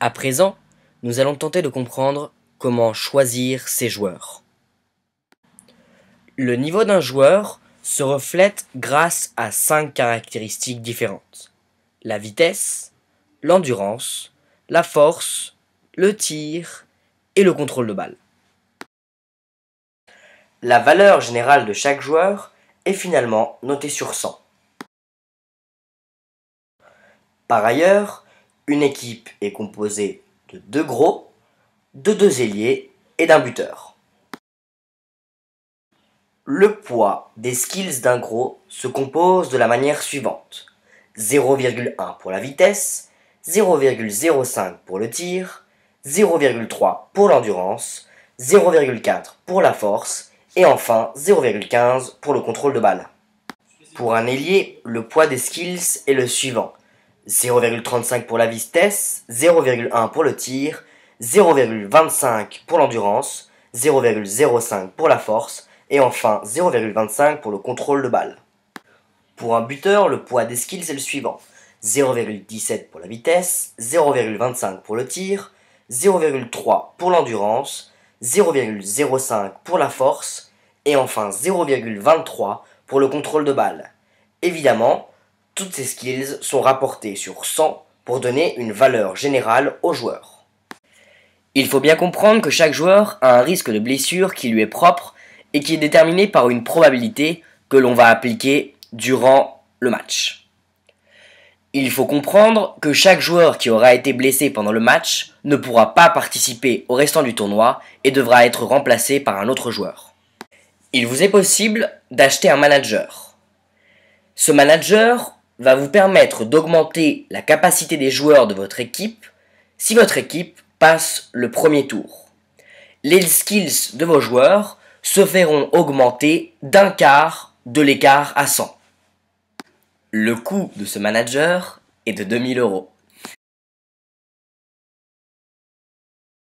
À présent, nous allons tenter de comprendre comment choisir ses joueurs. Le niveau d'un joueur se reflète grâce à cinq caractéristiques différentes. La vitesse, l'endurance, la force, le tir et le contrôle de balle. La valeur générale de chaque joueur est finalement notée sur 100. Par ailleurs, une équipe est composée de deux gros, de deux ailiers et d'un buteur. Le poids des skills d'un gros se compose de la manière suivante. 0,1 pour la vitesse, 0,05 pour le tir, 0,3 pour l'endurance, 0,4 pour la force et enfin 0,15 pour le contrôle de balle. Pour un ailier, le poids des skills est le suivant. 0,35 pour la vitesse, 0,1 pour le tir, 0,25 pour l'endurance, 0,05 pour la force et enfin 0,25 pour le contrôle de balle. Pour un buteur, le poids des skills est le suivant. 0,17 pour la vitesse, 0,25 pour le tir, 0,3 pour l'endurance, 0,05 pour la force et enfin 0,23 pour le contrôle de balle. Évidemment, toutes ces skills sont rapportées sur 100 pour donner une valeur générale au joueur. Il faut bien comprendre que chaque joueur a un risque de blessure qui lui est propre et qui est déterminé par une probabilité que l'on va appliquer durant le match. Il faut comprendre que chaque joueur qui aura été blessé pendant le match ne pourra pas participer au restant du tournoi et devra être remplacé par un autre joueur. Il vous est possible d'acheter un manager. Ce manager va vous permettre d'augmenter la capacité des joueurs de votre équipe si votre équipe passe le premier tour. Les skills de vos joueurs se feront augmenter d'un quart de l'écart à 100. Le coût de ce manager est de 2000 euros.